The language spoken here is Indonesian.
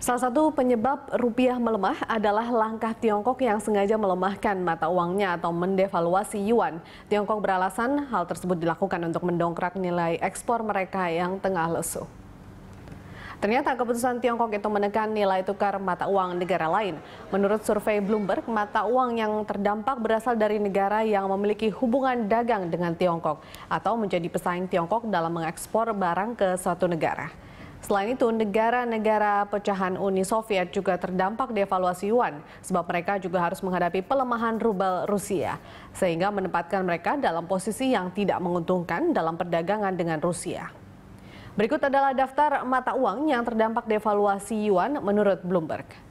Salah satu penyebab rupiah melemah adalah langkah Tiongkok yang sengaja melemahkan mata uangnya atau mendevaluasi yuan. Tiongkok beralasan hal tersebut dilakukan untuk mendongkrak nilai ekspor mereka yang tengah lesu. Ternyata keputusan Tiongkok itu menekan nilai tukar mata uang negara lain. Menurut survei Bloomberg, mata uang yang terdampak berasal dari negara yang memiliki hubungan dagang dengan Tiongkok atau menjadi pesaing Tiongkok dalam mengekspor barang ke suatu negara. Selain itu, negara-negara pecahan Uni Soviet juga terdampak devaluasi yuan sebab mereka juga harus menghadapi pelemahan rubel Rusia sehingga menempatkan mereka dalam posisi yang tidak menguntungkan dalam perdagangan dengan Rusia. Berikut adalah daftar mata uang yang terdampak devaluasi yuan menurut Bloomberg.